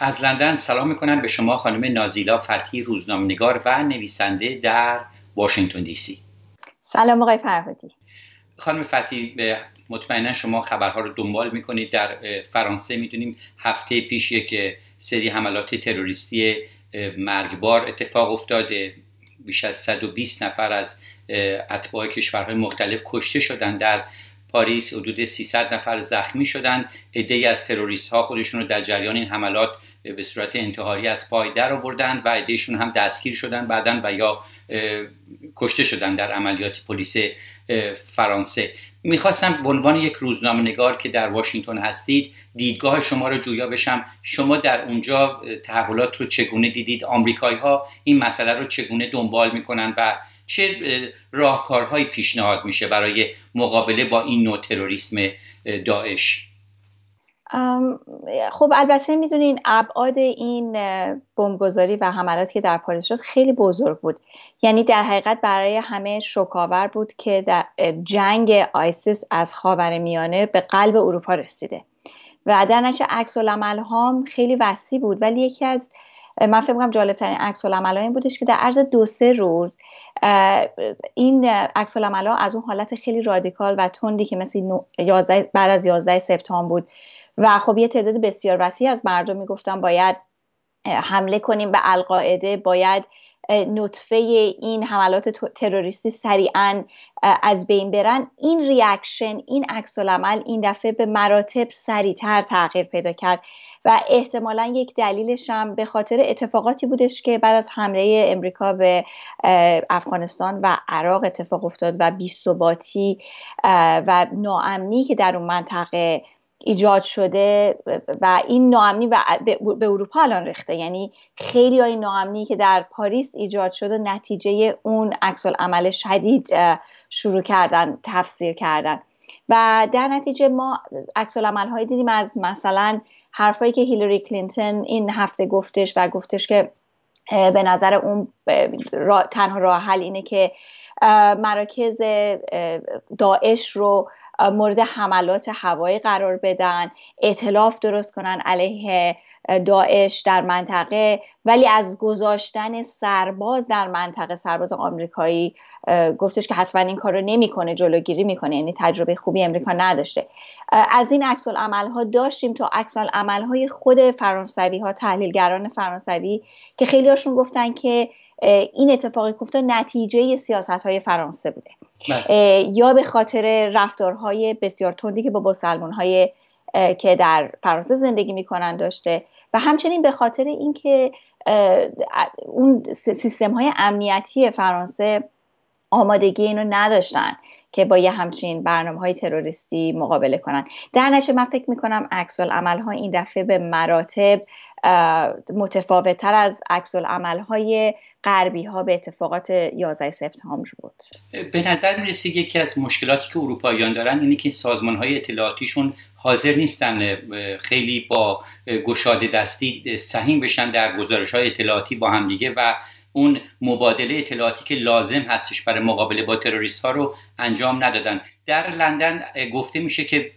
از لندن سلام میکنم به شما خانم نازیلا فتی روزنامنگار و نویسنده در واشنگتن دی سی سلام آقای فرهادی خانم به مطمئنا شما خبرها رو دنبال میکنید در فرانسه میدونیم هفته پیش یک سری حملات تروریستی مرگبار اتفاق افتاده بیش از 120 نفر از اتباع کشورهای مختلف کشته شدند در پاریس حدود 300 نفر زخمی شدند، عده از تروریست ها خودشون رو در جریان این حملات به صورت انتحاری از پای در آوردند و عدهشون هم دستگیر شدند بعدا و یا کشته شدند در عملیات پلیس فرانسه میخواستم به عنوان یک روزنامه نگار که در واشنگتن هستید دیدگاه شما رو جویا بشم شما در اونجا تحولات رو چگونه دیدید آمریکایی ها این مسئله رو چگونه دنبال میکنن و چه راهکارهایی پیشنهاد میشه برای مقابله با این نوع تروریسم داعش خب البته میدونین ابعاد این بمبگذاری و حملاتی که در پاریس شد خیلی بزرگ بود یعنی در حقیقت برای همه شکاور بود که در جنگ آیسیس از میانه به قلب اروپا رسیده و در نتیجه عکس هم خیلی وسیع بود ولی یکی از من فکر میکنم جالب ترین عکس این بودش که در عرض دو سه روز این عکس از اون حالت خیلی رادیکال و تندی که مثل بعد از 11 سپتامبر بود و خب یه تعداد بسیار وسیع از مردم میگفتن باید حمله کنیم به القاعده باید نطفه این حملات تروریستی سریعا از بین برن این ریاکشن این عکس العمل این دفعه به مراتب سریعتر تغییر پیدا کرد و احتمالا یک دلیلش هم به خاطر اتفاقاتی بودش که بعد از حمله امریکا به افغانستان و عراق اتفاق افتاد و بیثباتی و ناامنی که در اون منطقه ایجاد شده و این ناامنی به اروپا الان ریخته یعنی خیلی های ناامنی که در پاریس ایجاد شده نتیجه اون عکس عمل شدید شروع کردن تفسیر کردن و در نتیجه ما عکس هایی دیدیم از مثلا حرفایی که هیلری کلینتون این هفته گفتش و گفتش که به نظر اون تنها راه حل اینه که مراکز داعش رو مورد حملات هوایی قرار بدن اطلاف درست کنن علیه داعش در منطقه ولی از گذاشتن سرباز در منطقه سرباز آمریکایی گفتش که حتما این کار رو نمیکنه جلوگیری میکنه یعنی تجربه خوبی امریکا نداشته از این عکس ها داشتیم تا عکس های خود فرانسوی ها تحلیلگران فرانسوی که هاشون گفتن که این اتفاقی که نتیجه سیاست های فرانسه بوده بله. یا به خاطر رفتارهای بسیار تندی که با سلمان های که در فرانسه زندگی میکنن داشته و همچنین به خاطر اینکه اون سیستم های امنیتی فرانسه آمادگی اینو نداشتن که با یه همچین برنامه های تروریستی مقابله کنن در نشه من فکر میکنم عکس عمل ها این دفعه به مراتب متفاوت تر از عکس عمل های غربی ها به اتفاقات 11 سپتامبر بود به نظر میرسه یکی از مشکلاتی که اروپاییان دارن اینه که سازمان های اطلاعاتیشون حاضر نیستن خیلی با گشاده دستی سهیم بشن در گزارش های اطلاعاتی با همدیگه و اون مبادله اطلاعاتی که لازم هستش برای مقابله با تروریست ها رو انجام ندادن در لندن گفته میشه که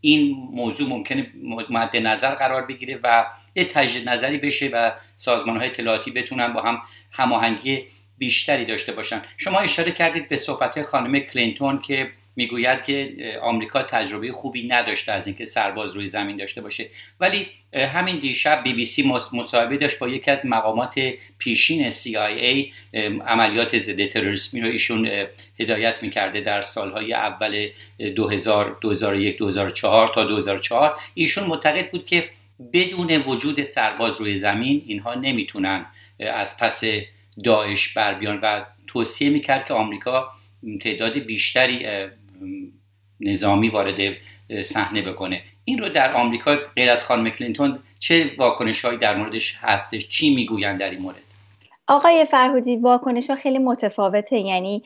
این موضوع ممکنه مد نظر قرار بگیره و یه تجدید نظری بشه و سازمان های اطلاعاتی بتونن با هم هماهنگی بیشتری داشته باشن شما اشاره کردید به صحبت خانم کلینتون که میگوید که آمریکا تجربه خوبی نداشته از اینکه سرباز روی زمین داشته باشه ولی همین دیشب بی بی سی مصاحبه داشت با یکی از مقامات پیشین CIA عملیات ضد تروریسمی رو ایشون هدایت میکرده در سالهای اول 2000 2001 2004 تا 2004 ایشون معتقد بود که بدون وجود سرباز روی زمین اینها نمیتونن از پس داعش بر بیان و توصیه میکرد که آمریکا تعداد بیشتری نظامی وارد صحنه بکنه این رو در آمریکا غیر از خانم کلینتون چه واکنش هایی در موردش هستش چی میگویند در این مورد آقای فرهودی واکنش ها خیلی متفاوته یعنی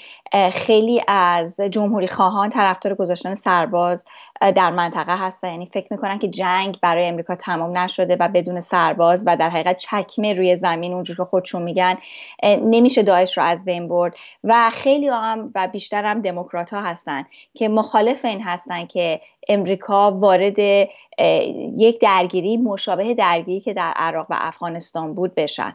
خیلی از جمهوری خواهان طرفدار گذاشتن سرباز در منطقه هستن یعنی فکر میکنن که جنگ برای امریکا تمام نشده و بدون سرباز و در حقیقت چکمه روی زمین اونجور که خودشون میگن نمیشه داعش رو از بین برد و خیلی هم و بیشتر هم دموکرات ها هستن که مخالف این هستن که امریکا وارد یک درگیری مشابه درگیری که در عراق و افغانستان بود بشن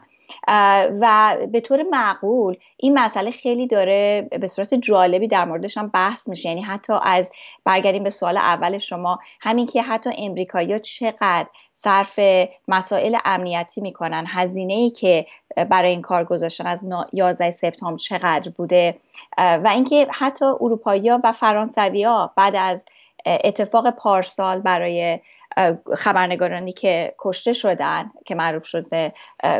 و به طور معقول این مسئله خیلی داره به صورت جالبی در موردش هم بحث میشه یعنی حتی از برگردیم به سوال اول شما همین که حتی امریکایی چقدر صرف مسائل امنیتی میکنن هزینه ای که برای این کار گذاشتن از 11 سپتامبر چقدر بوده و اینکه حتی اروپایی ها و فرانسوی ها بعد از اتفاق پارسال برای خبرنگارانی که کشته شدن که معروف شده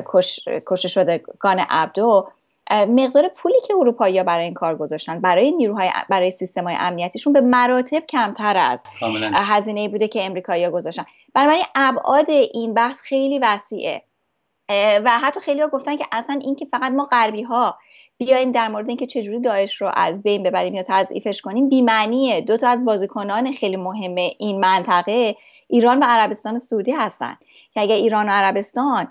کش، کشته شده گان عبدو مقدار پولی که اروپایی برای این کار گذاشتن برای نیروهای برای سیستم های امنیتیشون به مراتب کمتر از هزینه بوده که امریکایی گذاشتن بنابراین ابعاد این بحث خیلی وسیعه و حتی خیلی ها گفتن که اصلا این که فقط ما غربی ها بیایم در مورد اینکه چجوری داعش رو از بین ببریم یا تضعیفش کنیم بیمعنیه دو تا از بازیکنان خیلی مهم این منطقه ایران و عربستان سعودی هستن که اگر ایران و عربستان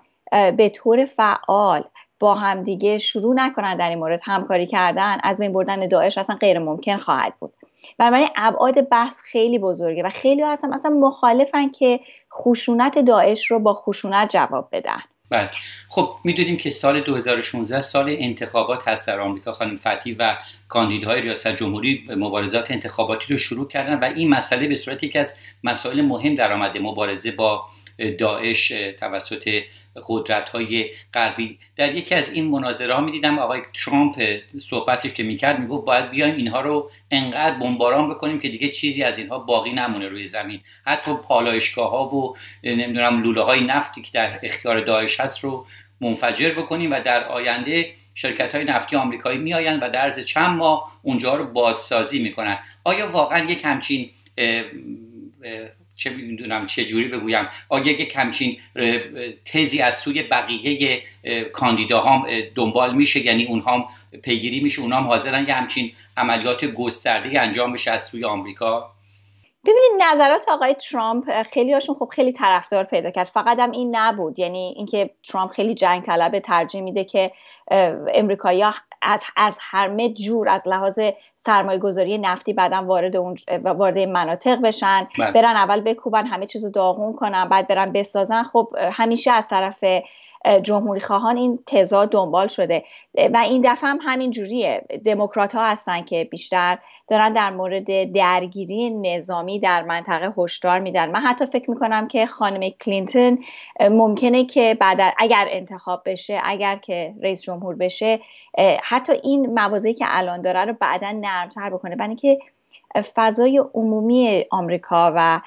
به طور فعال با همدیگه شروع نکنن در این مورد همکاری کردن از بین بردن داعش اصلا غیر ممکن خواهد بود بنابراین ابعاد بحث خیلی بزرگه و خیلی هستم اصلا مخالفن که خشونت داعش رو با خشونت جواب بدن بله خب میدونیم که سال 2016 سال انتخابات هست در آمریکا خانم فتی و کاندیدهای ریاست جمهوری مبارزات انتخاباتی رو شروع کردن و این مسئله به صورت یکی از مسائل مهم در آمده مبارزه با داعش توسط قدرت های غربی در یکی از این مناظره ها میدیدم آقای ترامپ صحبتش که میکرد میگفت باید بیایم اینها رو انقدر بمباران بکنیم که دیگه چیزی از اینها باقی نمونه روی زمین حتی پالایشگاه ها و نمیدونم لوله های نفتی که در اختیار داعش هست رو منفجر بکنیم و در آینده شرکت های نفتی آمریکایی میآیند و در چند ماه اونجا رو بازسازی میکنن آیا واقعا یک همچین چه میدونم چه جوری بگویم آیا یک کمچین تزی از سوی بقیه کاندیداها دنبال میشه یعنی اونها پیگیری میشه اونها هم حاضرن یه همچین عملیات گسترده انجام بشه از سوی آمریکا ببینید نظرات آقای ترامپ خیلی هاشون خب خیلی طرفدار پیدا کرد فقط هم این نبود یعنی اینکه ترامپ خیلی جنگ طلب ترجیح میده که امریکایی از, از همه جور از لحاظ سرمایه گذاری نفتی بعدا وارد اون وارد مناطق بشن بله. برن اول بکوبن همه چیز رو داغون کنن بعد برن بسازن خب همیشه از طرف جمهوری خواهان این تزا دنبال شده و این دفعه هم همین جوریه دموکرات ها هستن که بیشتر دارن در مورد درگیری نظامی در منطقه هشدار میدن من حتی فکر میکنم که خانم کلینتون ممکنه که بعد اگر انتخاب بشه اگر که رئیس جمهور بشه حتی این موازهی که الان داره رو بعدا نرمتر بکنه برای اینکه فضای عمومی آمریکا و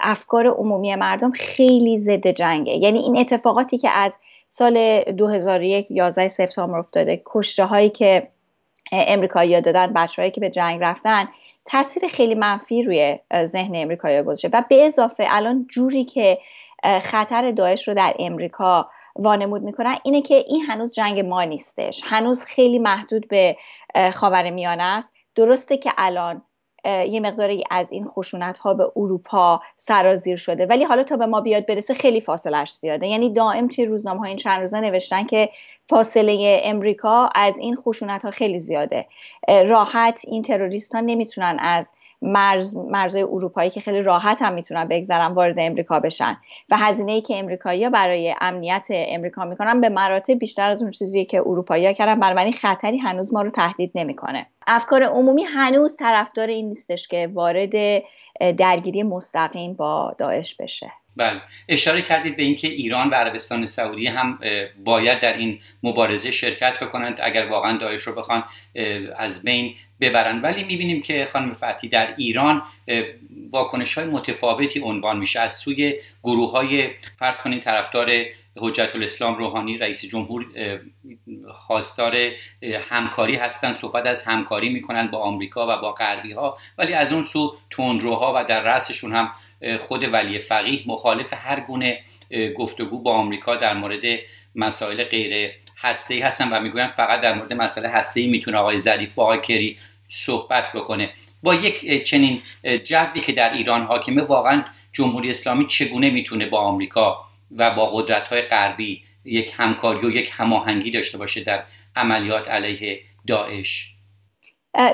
افکار عمومی مردم خیلی ضد جنگه یعنی این اتفاقاتی که از سال 2001 11 سپتامبر افتاده کشته هایی که امریکایی دادن بچههایی که به جنگ رفتن تاثیر خیلی منفی روی ذهن امریکایی گذاشته و به اضافه الان جوری که خطر داعش رو در امریکا وانمود میکنن اینه که این هنوز جنگ ما نیستش هنوز خیلی محدود به خاور میانه است درسته که الان یه مقداری از این خشونت ها به اروپا سرازیر شده ولی حالا تا به ما بیاد برسه خیلی فاصلش زیاده یعنی دائم توی روزنامه ها این چند روزه نوشتن که فاصله امریکا از این خشونت ها خیلی زیاده راحت این تروریست ها نمیتونن از مرز مرزهای اروپایی که خیلی راحت هم میتونن بگذرن وارد امریکا بشن و هزینه ای که امریکایی برای امنیت امریکا میکنن به مراتب بیشتر از اون چیزی که ها کردن بنابراین خطری هنوز ما رو تهدید نمیکنه افکار عمومی هنوز طرفدار این نیستش که وارد درگیری مستقیم با داعش بشه بله اشاره کردید به اینکه ایران و عربستان سعودی هم باید در این مبارزه شرکت بکنند اگر واقعا داعش رو بخوان از بین ببرن ولی میبینیم که خانم فتی در ایران واکنش های متفاوتی عنوان میشه از سوی گروه های فرض طرفدار حجت الاسلام روحانی رئیس جمهور خواستار همکاری هستند صحبت از همکاری میکنن با آمریکا و با غربی ها ولی از اون سو تندروها و در رأسشون هم خود ولی فقیه مخالف هر گونه گفتگو با آمریکا در مورد مسائل غیر هسته ای هستن و میگویند فقط در مورد مسئله هسته ای میتونه آقای ظریف با آقای کری صحبت بکنه با یک چنین جدی که در ایران حاکمه واقعا جمهوری اسلامی چگونه میتونه با آمریکا و با قدرت های غربی یک همکاری و یک هماهنگی داشته باشه در عملیات علیه داعش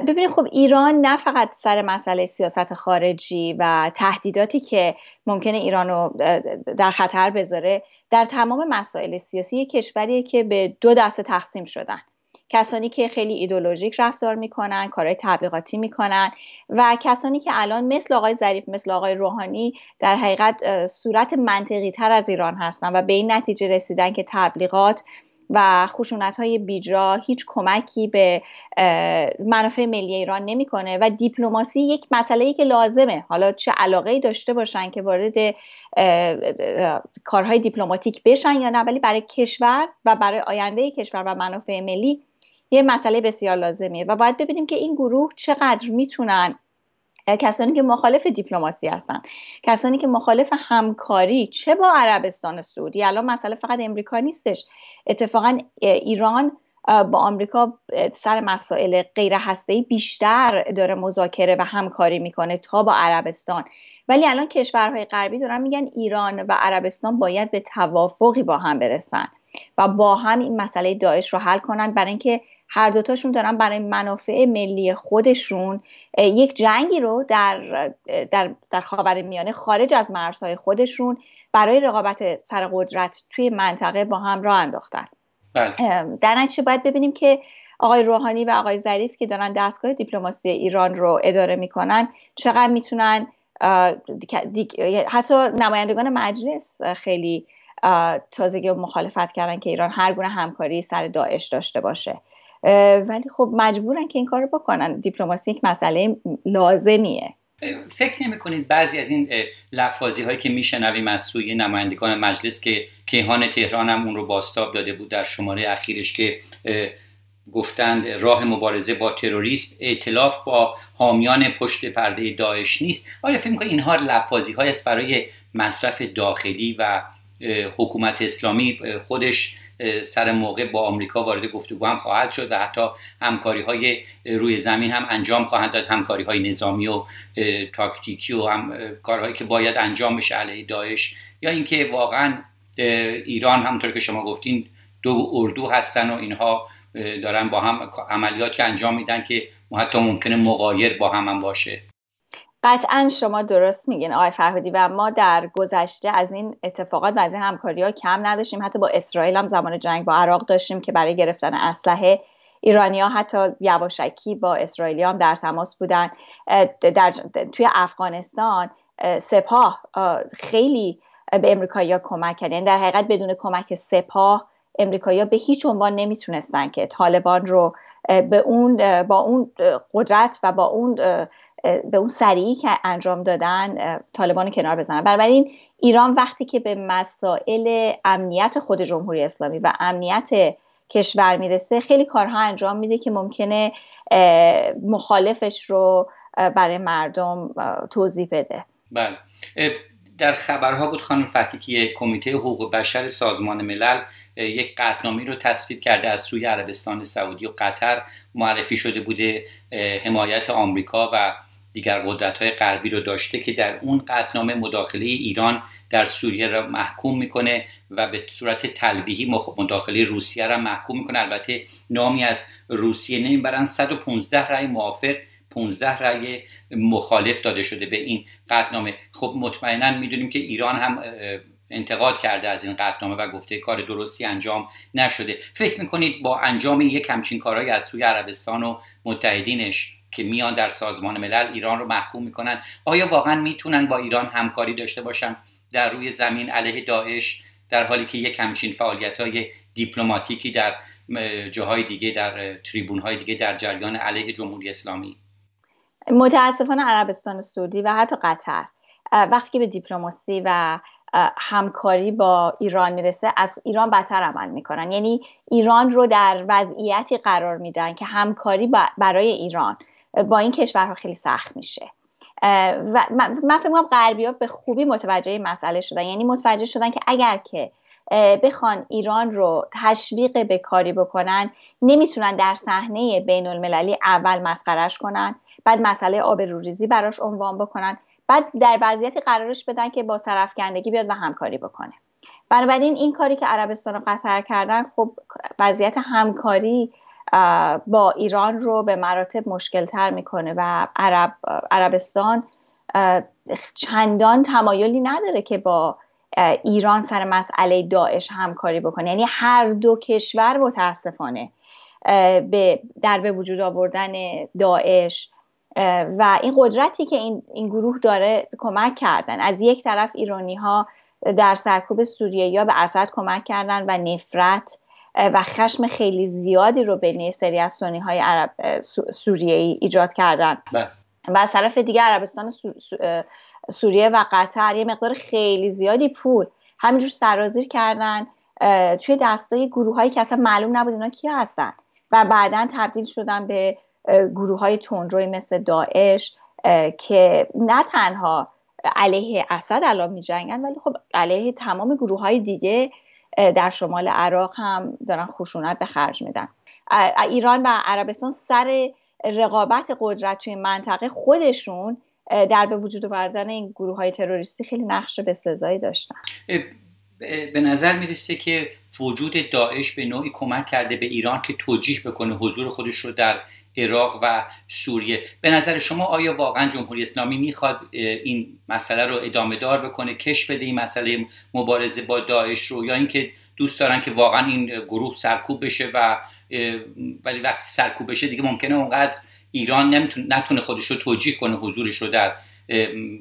ببینید خب ایران نه فقط سر مسئله سیاست خارجی و تهدیداتی که ممکنه ایران رو در خطر بذاره در تمام مسائل سیاسی کشوری کشوریه که به دو دسته تقسیم شدن کسانی که خیلی ایدولوژیک رفتار میکنن کارهای تبلیغاتی میکنن و کسانی که الان مثل آقای ظریف مثل آقای روحانی در حقیقت صورت منطقی تر از ایران هستن و به این نتیجه رسیدن که تبلیغات و خشونت های بیجا هیچ کمکی به منافع ملی ایران نمیکنه و دیپلماسی یک مسئله ای که لازمه حالا چه علاقه ای داشته باشن که وارد کارهای دیپلماتیک بشن یا نه ولی برای کشور و برای آینده کشور و منافع ملی یه مسئله بسیار لازمیه و باید ببینیم که این گروه چقدر میتونن کسانی که مخالف دیپلماسی هستن کسانی که مخالف همکاری چه با عربستان سعودی الان مسئله فقط امریکا نیستش اتفاقا ایران با آمریکا سر مسائل غیر ای بیشتر داره مذاکره و همکاری میکنه تا با عربستان ولی الان کشورهای غربی دارن میگن ایران و عربستان باید به توافقی با هم برسن و با هم این مسئله داعش رو حل کنن برای اینکه هر دوتاشون دارن برای منافع ملی خودشون یک جنگی رو در, در, در خاور میانه خارج از مرزهای خودشون برای رقابت سر قدرت توی منطقه با هم راه انداختن بله. در نتیجه باید ببینیم که آقای روحانی و آقای ظریف که دارن دستگاه دیپلماسی ایران رو اداره میکنن چقدر میتونن حتی نمایندگان مجلس خیلی تازگی و مخالفت کردن که ایران هر گونه همکاری سر داعش داشته باشه ولی خب مجبورن که این کار رو بکنن دیپلماسی یک مسئله لازمیه فکر نمی کنید بعضی از این لفاظی هایی که میشنویم از سوی نمایندگان مجلس که کیهان تهران هم اون رو باستاب داده بود در شماره اخیرش که گفتند راه مبارزه با تروریسم اعتلاف با حامیان پشت پرده داعش نیست آیا فکر میکنید اینها لفاظی های است برای مصرف داخلی و حکومت اسلامی خودش سر موقع با آمریکا وارد گفتگو هم خواهد شد و حتی همکاری های روی زمین هم انجام خواهند داد همکاری های نظامی و تاکتیکی و هم کارهایی که باید انجام بشه علیه داعش یا اینکه واقعا ایران همونطور که شما گفتین دو اردو هستن و اینها دارن با هم عملیات که انجام میدن که حتی ممکنه مقایر با هم, هم باشه قطعا شما درست میگین آقای فرهادی و ما در گذشته از این اتفاقات و از این همکاری ها کم نداشتیم حتی با اسرائیل هم زمان جنگ با عراق داشتیم که برای گرفتن اسلحه ایرانیا حتی یواشکی با اسرائیلی هم در تماس بودن در توی افغانستان سپاه خیلی به امریکایی کمک کردن یعنی در حقیقت بدون کمک سپاه امریکایی به هیچ عنوان نمیتونستن که طالبان رو به اون با اون قدرت و با اون به اون سریعی که انجام دادن طالبان رو کنار بزنن بنابراین ایران وقتی که به مسائل امنیت خود جمهوری اسلامی و امنیت کشور میرسه خیلی کارها انجام میده که ممکنه مخالفش رو برای مردم توضیح بده بله در خبرها بود خانم فتی کمیته حقوق بشر سازمان ملل یک قطنامی رو تصویب کرده از سوی عربستان سعودی و قطر معرفی شده بوده حمایت آمریکا و دیگر قدرت های غربی رو داشته که در اون قطنامه مداخله ایران در سوریه را محکوم میکنه و به صورت تلویحی مداخله روسیه را محکوم میکنه البته نامی از روسیه نمیبرن 115 رأی موافق 15 رأی مخالف داده شده به این قطنامه خب مطمئنا میدونیم که ایران هم انتقاد کرده از این قطنامه و گفته کار درستی انجام نشده فکر میکنید با انجام یک همچین کارهایی از سوی عربستان و متحدینش که میان در سازمان ملل ایران رو محکوم میکنن آیا واقعا میتونن با ایران همکاری داشته باشن در روی زمین علیه داعش در حالی که یک همچین فعالیت های دیپلماتیکی در جاهای دیگه در تریبون های دیگه در جریان علیه جمهوری اسلامی متاسفانه عربستان سعودی و حتی قطر وقتی که به دیپلماسی و همکاری با ایران میرسه از ایران بدتر عمل میکنن یعنی ایران رو در وضعیتی قرار میدن که همکاری برای ایران با این کشورها خیلی سخت میشه و من فکر میکنم غربی ها به خوبی متوجه این مسئله شدن یعنی متوجه شدن که اگر که بخوان ایران رو تشویق به کاری بکنن نمیتونن در صحنه بین المللی اول مسخرش کنن بعد مسئله آبروریزی براش عنوان بکنن بعد در وضعیت قرارش بدن که با سرفکندگی بیاد و همکاری بکنه بنابراین این کاری که عربستان و قطر کردن خب وضعیت همکاری با ایران رو به مراتب مشکل تر میکنه و عرب، عربستان چندان تمایلی نداره که با ایران سر مسئله داعش همکاری بکنه یعنی هر دو کشور متاسفانه به در به وجود آوردن داعش و این قدرتی که این, این گروه داره کمک کردن از یک طرف ایرانی ها در سرکوب سوریه یا به اسد کمک کردن و نفرت و خشم خیلی زیادی رو بین سری از سنی های عرب سوریه ای ایجاد کردن بله. و از طرف دیگه عربستان سوریه و قطر یه مقدار خیلی زیادی پول همینجور سرازیر کردن توی دستای گروه هایی که اصلا معلوم نبود اینا کی هستن و بعدا تبدیل شدن به گروه های تندروی مثل داعش که نه تنها علیه اسد الان می جنگن ولی خب علیه تمام گروه های دیگه در شمال عراق هم دارن خشونت به خرج میدن ایران و عربستان سر رقابت قدرت توی منطقه خودشون در به وجود آوردن این گروه های تروریستی خیلی نقش به سزایی داشتن به نظر رسه که وجود داعش به نوعی کمک کرده به ایران که توجیح بکنه حضور خودش رو در عراق و سوریه به نظر شما آیا واقعا جمهوری اسلامی میخواد این مسئله رو ادامه دار بکنه کش بده این مسئله مبارزه با داعش رو یا اینکه دوست دارن که واقعا این گروه سرکوب بشه و ولی وقتی سرکوب بشه دیگه ممکنه اونقدر ایران نتونه خودش رو توجیه کنه حضورش رو در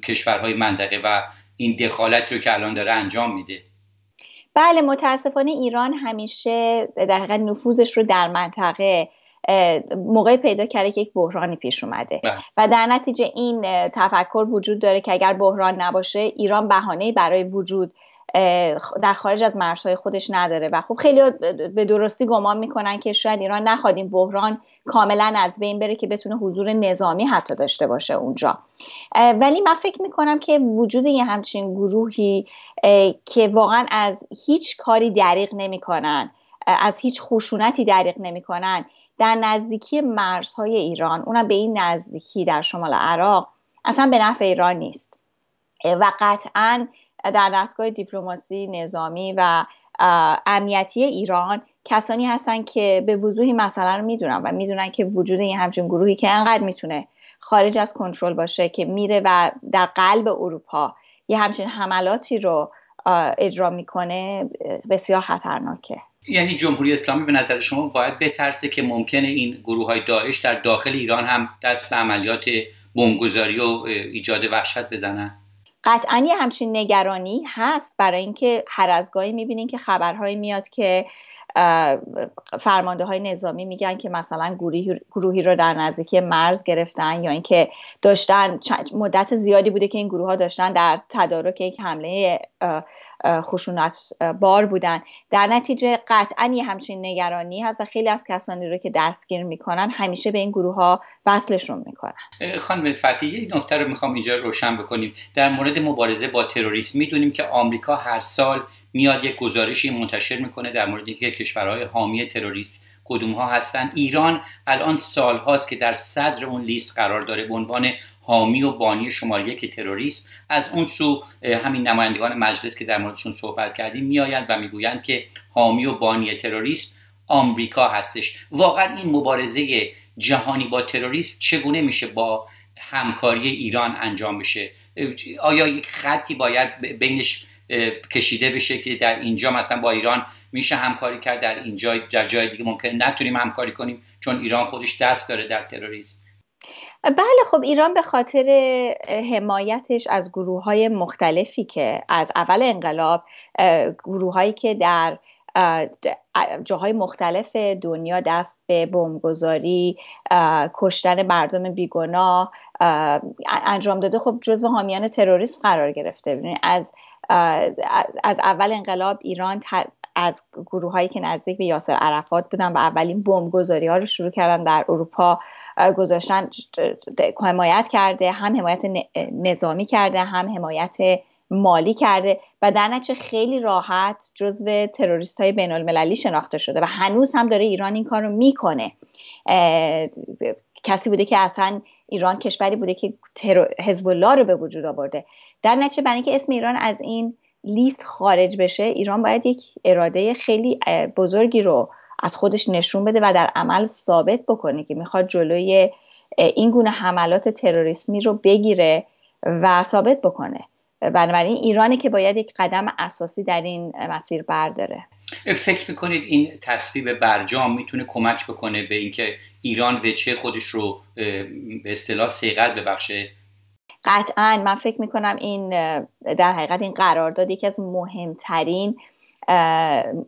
کشورهای منطقه و این دخالت رو که الان داره انجام میده بله متاسفانه ایران همیشه در نفوذش رو در منطقه موقع پیدا کرده که یک بحرانی پیش اومده بله. و در نتیجه این تفکر وجود داره که اگر بحران نباشه ایران بهانه برای وجود در خارج از مرزهای خودش نداره و خب خیلی به درستی گمان میکنن که شاید ایران نخواد این بحران کاملا از بین بره که بتونه حضور نظامی حتی داشته باشه اونجا ولی من فکر میکنم که وجود یه همچین گروهی که واقعا از هیچ کاری دریغ نمیکنن از هیچ خشونتی دریغ نمیکنن در نزدیکی مرزهای ایران اونم به این نزدیکی در شمال عراق اصلا به نفع ایران نیست و قطعا در دستگاه دیپلماسی نظامی و امنیتی ایران کسانی هستن که به وضوحی مثلا رو میدونن و میدونن که وجود این همچین گروهی که انقدر میتونه خارج از کنترل باشه که میره و در قلب اروپا یه همچین حملاتی رو اجرا میکنه بسیار خطرناکه یعنی جمهوری اسلامی به نظر شما باید بترسه که ممکنه این گروه های داعش در داخل ایران هم دست به عملیات بمبگذاری و ایجاد وحشت بزنن قطعا یه همچین نگرانی هست برای اینکه هر از گاهی میبینین که خبرهایی میاد که فرمانده های نظامی میگن که مثلا گروهی, را رو در نزدیکی مرز گرفتن یا اینکه داشتن مدت زیادی بوده که این گروه ها داشتن در تدارک یک حمله خشونت بار بودن در نتیجه قطعا یه همچین نگرانی هست و خیلی از کسانی رو که دستگیر میکنن همیشه به این گروه ها وصلشون میکنن خانم فتی یک نکته رو میخوام اینجا روشن بکنیم در مورد مبارزه با تروریسم میدونیم که آمریکا هر سال میاد یک گزارشی منتشر میکنه در مورد که کشورهای حامی تروریسم کدوم ها هستن ایران الان سال هاست که در صدر اون لیست قرار داره به عنوان حامی و بانی شماره یک تروریسم از اون سو همین نمایندگان مجلس که در موردشون صحبت کردیم میآیند و میگویند که حامی و بانی تروریسم آمریکا هستش واقعا این مبارزه جهانی با تروریسم چگونه میشه با همکاری ایران انجام بشه آیا یک خطی باید بینش کشیده بشه که در اینجا مثلا با ایران میشه همکاری کرد در اینجا در جای دیگه ممکن نتونیم همکاری کنیم چون ایران خودش دست داره در تروریسم بله خب ایران به خاطر حمایتش از گروه های مختلفی که از اول انقلاب گروه هایی که در جاهای مختلف دنیا دست به بمبگذاری کشتن مردم بیگناه انجام داده خب جزو حامیان تروریسم قرار گرفته یعنی از از اول انقلاب ایران از گروه هایی که نزدیک به یاسر عرفات بودن و اولین گذاری ها رو شروع کردن در اروپا گذاشتن حمایت کرده هم حمایت نظامی کرده هم حمایت مالی کرده و در نتیجه خیلی راحت جزو تروریست های بین المللی شناخته شده و هنوز هم داره ایران این کار رو میکنه کسی بوده که اصلا ایران کشوری بوده که حزب الله رو به وجود آورده در نتیجه برای اینکه اسم ایران از این لیست خارج بشه ایران باید یک اراده خیلی بزرگی رو از خودش نشون بده و در عمل ثابت بکنه که میخواد جلوی این گونه حملات تروریسمی رو بگیره و ثابت بکنه بنابراین ایرانی که باید یک قدم اساسی در این مسیر برداره فکر میکنید این تصویب برجام میتونه کمک بکنه به اینکه ایران وچه خودش رو به اصطلاح سیقل ببخشه قطعا من فکر میکنم این در حقیقت این قرارداد یکی از مهمترین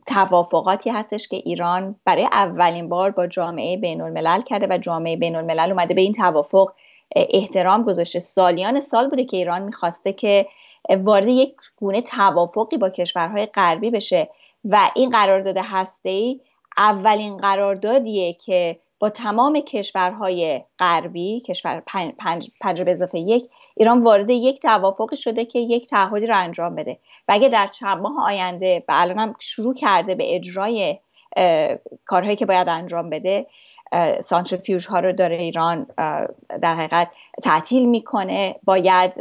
توافقاتی هستش که ایران برای اولین بار با جامعه بین الملل کرده و جامعه بین الملل اومده به این توافق احترام گذاشته سالیان سال بوده که ایران میخواسته که وارد یک گونه توافقی با کشورهای غربی بشه و این قرارداد ای اولین قراردادیه که با تمام کشورهای غربی کشور پنج, پنج،, اضافه یک ایران وارد یک توافقی شده که یک تعهدی رو انجام بده و اگه در چند ماه آینده و الان شروع کرده به اجرای کارهایی که باید انجام بده سانتریفیوژ ها رو داره ایران در حقیقت تعطیل میکنه باید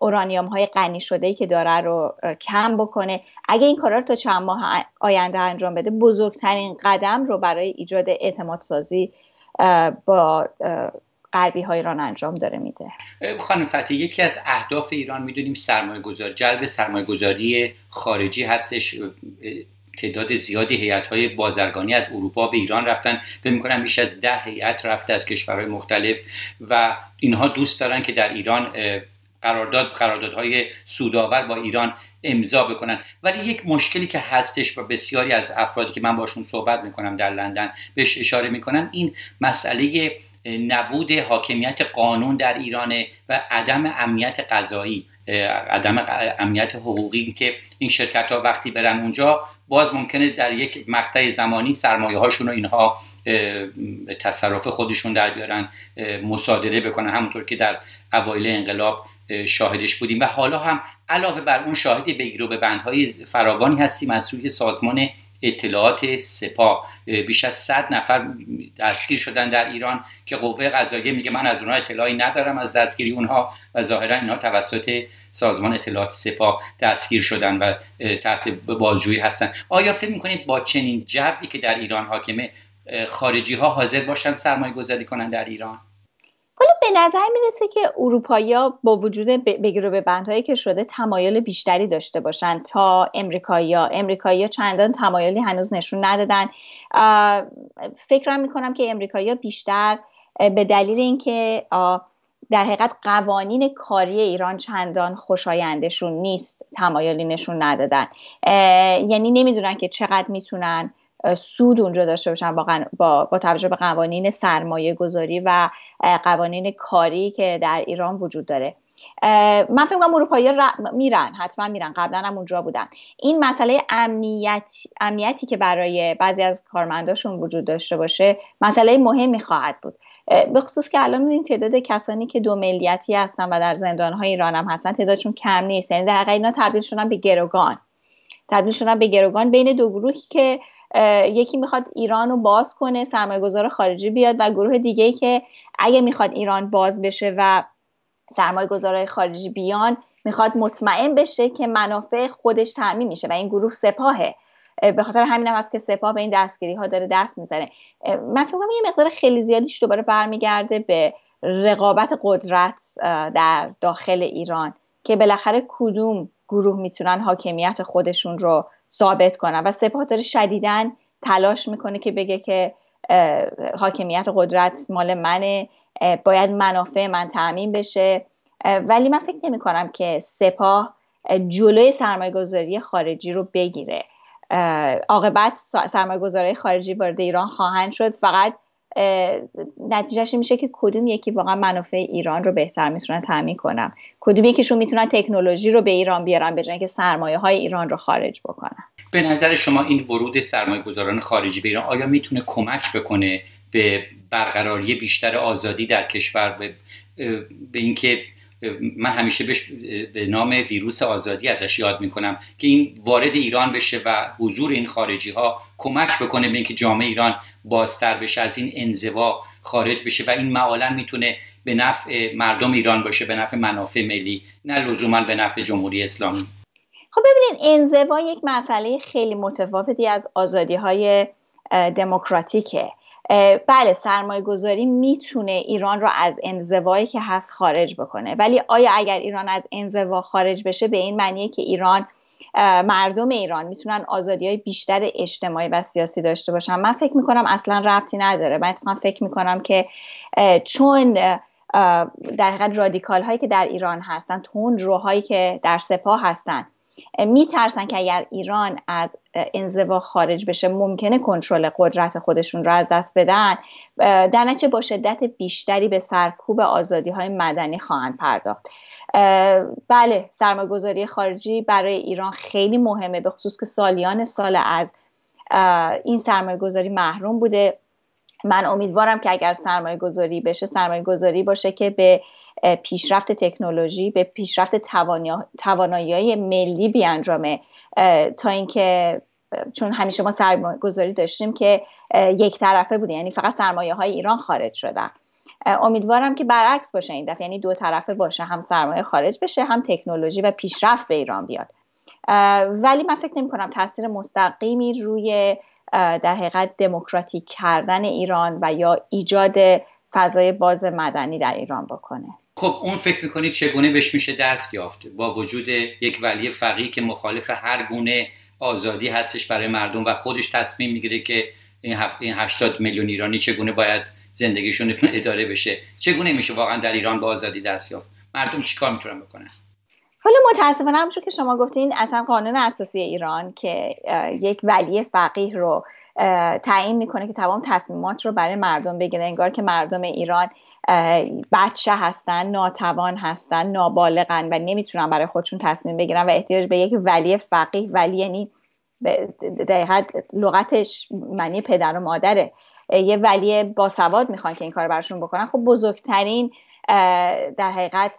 اورانیوم های غنی شده ای که داره رو کم بکنه اگه این کارا رو تا چند ماه آینده انجام بده بزرگترین قدم رو برای ایجاد اعتماد سازی با غربی های ایران انجام داره میده خانم فتی یکی از اهداف ایران میدونیم سرمایه گذار جلب سرمایه گذاری خارجی هستش تعداد زیادی های بازرگانی از اروپا به ایران رفتن فکر می‌کنم بیش از ده هیئت رفته از کشورهای مختلف و اینها دوست دارن که در ایران قرارداد قراردادهای سوداور با ایران امضا بکنن ولی یک مشکلی که هستش با بسیاری از افرادی که من باشون صحبت میکنم در لندن بهش اشاره میکنم این مسئله نبود حاکمیت قانون در ایرانه و عدم امنیت قضایی عدم امنیت حقوقی که این شرکت ها وقتی برن اونجا باز ممکنه در یک مقطع زمانی سرمایه هاشون رو اینها تصرف خودشون در بیارن مصادره بکنن همونطور که در اوایل انقلاب شاهدش بودیم و حالا هم علاوه بر اون شاهد بگیر و به بندهای فراوانی هستیم از سوی سازمان اطلاعات سپاه بیش از صد نفر دستگیر شدن در ایران که قوه قضایی میگه من از اونها اطلاعی ندارم از دستگیری اونها و ظاهرا اینها توسط سازمان اطلاعات سپاه دستگیر شدن و تحت بازجویی هستن آیا فکر میکنید با چنین جوی که در ایران حاکمه خارجی ها حاضر باشن سرمایه گذاری کنن در ایران حالا به نظر میرسه که ها با وجود بگیرو به بندهایی که شده تمایل بیشتری داشته باشن تا امریکایی ها چندان تمایلی هنوز نشون ندادن فکرم میکنم که ها بیشتر به دلیل اینکه در حقیقت قوانین کاری ایران چندان خوشایندشون نیست تمایلی نشون ندادن یعنی نمیدونن که چقدر میتونن سود اونجا داشته باشن با, قن... با... با توجه به قوانین سرمایه گذاری و قوانین کاری که در ایران وجود داره من فکر کنم اروپایی ر... میرن حتما میرن قبلا هم اونجا بودن این مسئله امنیتی که برای بعضی از کارمنداشون وجود داشته باشه مسئله مهمی خواهد بود به خصوص که الان این تعداد کسانی که دو ملیتی هستن و در زندانهای ایران هم هستن تعدادشون کم نیست یعنی در اینا تبدیل شدن به گروگان تبدیل شدن به گروگان بین دو گروهی که یکی میخواد ایران رو باز کنه سرمایهگذار خارجی بیاد و گروه دیگه ای که اگه میخواد ایران باز بشه و سرمایهگذارهای خارجی بیان میخواد مطمئن بشه که منافع خودش تعمین میشه و این گروه سپاهه به خاطر همین هم هست که سپاه به این دستگیری ها داره دست میزنه من فکر کنم یه مقدار خیلی زیادیش دوباره برمیگرده به رقابت قدرت در داخل ایران که بالاخره کدوم گروه میتونن حاکمیت خودشون رو ثابت کنن و سپاه داره شدیدن تلاش میکنه که بگه که حاکمیت قدرت مال منه باید منافع من تعمین بشه ولی من فکر نمی کنم که سپاه جلوی سرمایه گذاری خارجی رو بگیره عاقبت سرمایه گذاری خارجی وارد ایران خواهند شد فقط نتیجهش میشه که کدوم یکی واقعا منافع ایران رو بهتر میتونن تعمین کنم کدوم یکیشون میتونن تکنولوژی رو به ایران بیارن به که سرمایه های ایران رو خارج بکنن به نظر شما این ورود سرمایه گذاران خارجی به ایران آیا میتونه کمک بکنه به برقراری بیشتر آزادی در کشور به, به اینکه من همیشه به نام ویروس آزادی ازش یاد میکنم که این وارد ایران بشه و حضور این خارجی ها کمک بکنه به اینکه جامعه ایران بازتر بشه از این انزوا خارج بشه و این معالا میتونه به نفع مردم ایران باشه به نفع منافع ملی نه لزوما به نفع جمهوری اسلامی خب ببینید انزوا یک مسئله خیلی متفاوتی از آزادی های دموکراتیکه بله سرمایه گذاری میتونه ایران را از انزوایی که هست خارج بکنه ولی آیا اگر ایران از انزوا خارج بشه به این معنیه که ایران مردم ایران میتونن آزادی های بیشتر اجتماعی و سیاسی داشته باشن من فکر میکنم اصلا ربطی نداره من اتفاقا فکر میکنم که چون در حقیقت رادیکال هایی که در ایران هستن تون روهایی که در سپاه هستن میترسن که اگر ایران از انزوا خارج بشه ممکنه کنترل قدرت خودشون رو از دست بدن در نتیجه با شدت بیشتری به سرکوب آزادی های مدنی خواهند پرداخت بله سرمایه‌گذاری خارجی برای ایران خیلی مهمه به خصوص که سالیان سال از این سرمایه گذاری محروم بوده من امیدوارم که اگر سرمایه گذاری بشه سرمایه گذاری باشه که به پیشرفت تکنولوژی به پیشرفت توانایی ملی بیانجامه تا اینکه چون همیشه ما سرمایه‌گذاری داشتیم که یک طرفه بوده یعنی فقط سرمایه های ایران خارج شدن امیدوارم که برعکس باشه این دفعه یعنی دو طرفه باشه هم سرمایه خارج بشه هم تکنولوژی و پیشرفت به ایران بیاد ولی من فکر نمی کنم تاثیر مستقیمی روی در حقیقت دموکراتیک کردن ایران و یا ایجاد فضای باز مدنی در ایران بکنه خب اون فکر میکنید چگونه بهش میشه دست یافت با وجود یک ولی فقیه که مخالف هر گونه آزادی هستش برای مردم و خودش تصمیم میگیره که این, هشتاد 80 میلیون ایرانی چگونه باید زندگیشون اداره بشه چگونه میشه واقعا در ایران به آزادی دست یافت مردم چیکار میتونن بکنن حالا متاسفانه همچون که شما گفتین اصلا قانون اساسی ایران که یک ولی فقیه رو تعیین میکنه که تمام تصمیمات رو برای مردم بگیره انگار که مردم ایران بچه هستن ناتوان هستن نابالغن و نمیتونن برای خودشون تصمیم بگیرن و احتیاج به یک ولی فقیه ولی یعنی دقیقا لغتش معنی پدر و مادره یه ولی باسواد میخوان که این کار براشون بکنن خب بزرگترین در حقیقت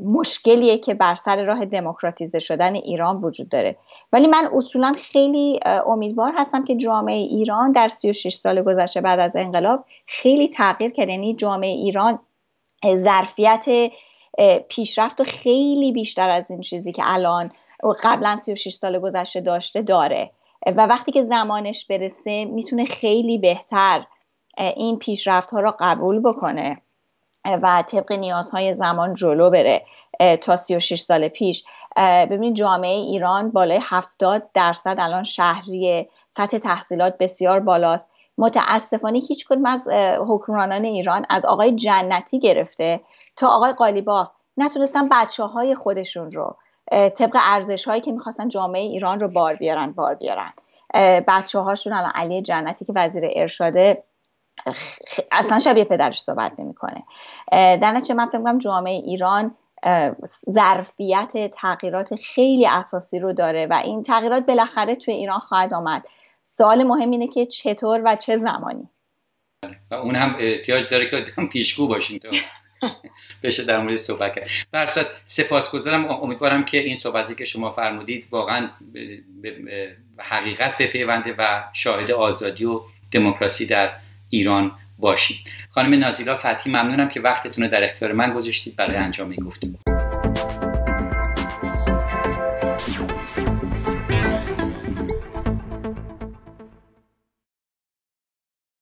مشکلیه که بر سر راه دموکراتیزه شدن ایران وجود داره ولی من اصولا خیلی امیدوار هستم که جامعه ایران در 36 سال گذشته بعد از انقلاب خیلی تغییر کرده یعنی جامعه ایران ظرفیت پیشرفت و خیلی بیشتر از این چیزی که الان قبلا 36 سال گذشته داشته داره و وقتی که زمانش برسه میتونه خیلی بهتر این پیشرفت ها را قبول بکنه و طبق نیازهای زمان جلو بره تا 36 سال پیش ببینید جامعه ایران بالای 70 درصد الان شهری سطح تحصیلات بسیار بالاست متاسفانه هیچ کدوم از حکمرانان ایران از آقای جنتی گرفته تا آقای قالیباف نتونستن بچه های خودشون رو طبق ارزش هایی که میخواستن جامعه ایران رو بار بیارن بار بیارن بچه هاشون الان علی جنتی که وزیر ارشاده اصلا شبیه پدرش صحبت نمیکنه در نتیجه من فکر جامعه ایران ظرفیت تغییرات خیلی اساسی رو داره و این تغییرات بالاخره توی ایران خواهد آمد سوال مهم اینه که چطور و چه زمانی و اون هم احتیاج داره که هم پیشگو باشیم تو بشه در مورد صحبت کرد سپاسگزارم امیدوارم که این صحبتی که شما فرمودید واقعا به حقیقت بپیونده و شاهد آزادی و دموکراسی در ایران باشیم خانم نازیلا فتحی ممنونم که وقتتون رو در اختیار من گذاشتید برای انجام این گفتگو